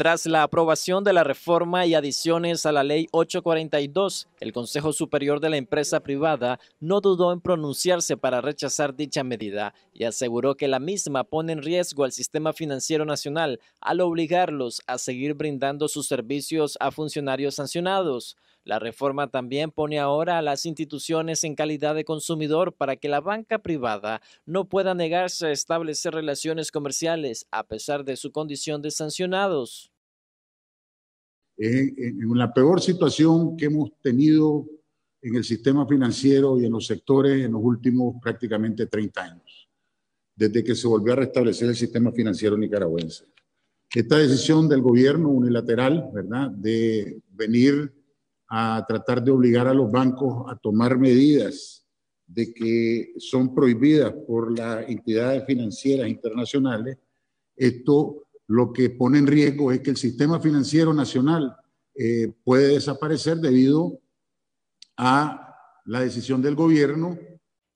Tras la aprobación de la reforma y adiciones a la Ley 842, el Consejo Superior de la Empresa Privada no dudó en pronunciarse para rechazar dicha medida y aseguró que la misma pone en riesgo al sistema financiero nacional al obligarlos a seguir brindando sus servicios a funcionarios sancionados. La reforma también pone ahora a las instituciones en calidad de consumidor para que la banca privada no pueda negarse a establecer relaciones comerciales a pesar de su condición de sancionados. Eh, en, la peor situación que hemos tenido en el sistema financiero y en los sectores en los últimos prácticamente 30 años, desde que se volvió a restablecer el sistema financiero nicaragüense. Esta decisión del gobierno unilateral, ¿verdad?, de venir a tratar de obligar a los bancos a tomar medidas de que son prohibidas por las entidades financieras internacionales, esto lo que pone en riesgo es que el sistema financiero nacional eh, puede desaparecer debido a la decisión del gobierno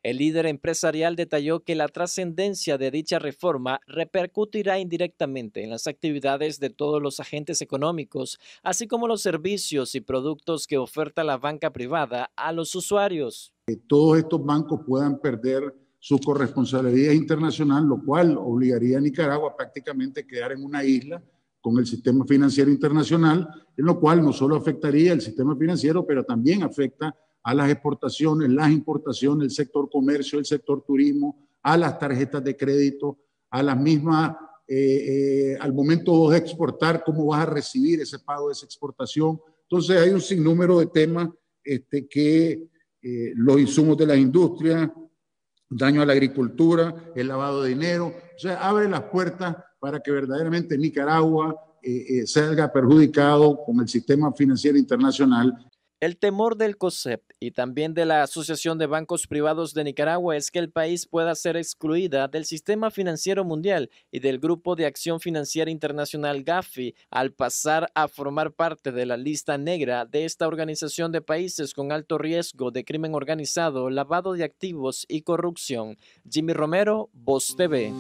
el líder empresarial detalló que la trascendencia de dicha reforma repercutirá indirectamente en las actividades de todos los agentes económicos, así como los servicios y productos que oferta la banca privada a los usuarios. Que todos estos bancos puedan perder su corresponsabilidad internacional, lo cual obligaría a Nicaragua prácticamente a quedar en una isla con el sistema financiero internacional, en lo cual no solo afectaría el sistema financiero, pero también afecta a las exportaciones, las importaciones, el sector comercio, el sector turismo, a las tarjetas de crédito, a las mismas, eh, eh, al momento de exportar, cómo vas a recibir ese pago de esa exportación. Entonces hay un sinnúmero de temas este, que eh, los insumos de las industrias, daño a la agricultura, el lavado de dinero, o sea, abre las puertas para que verdaderamente Nicaragua salga perjudicado con el sistema financiero internacional el temor del COSEP y también de la Asociación de Bancos Privados de Nicaragua es que el país pueda ser excluida del sistema financiero mundial y del Grupo de Acción Financiera Internacional GAFI al pasar a formar parte de la lista negra de esta organización de países con alto riesgo de crimen organizado, lavado de activos y corrupción. Jimmy Romero, Voz TV.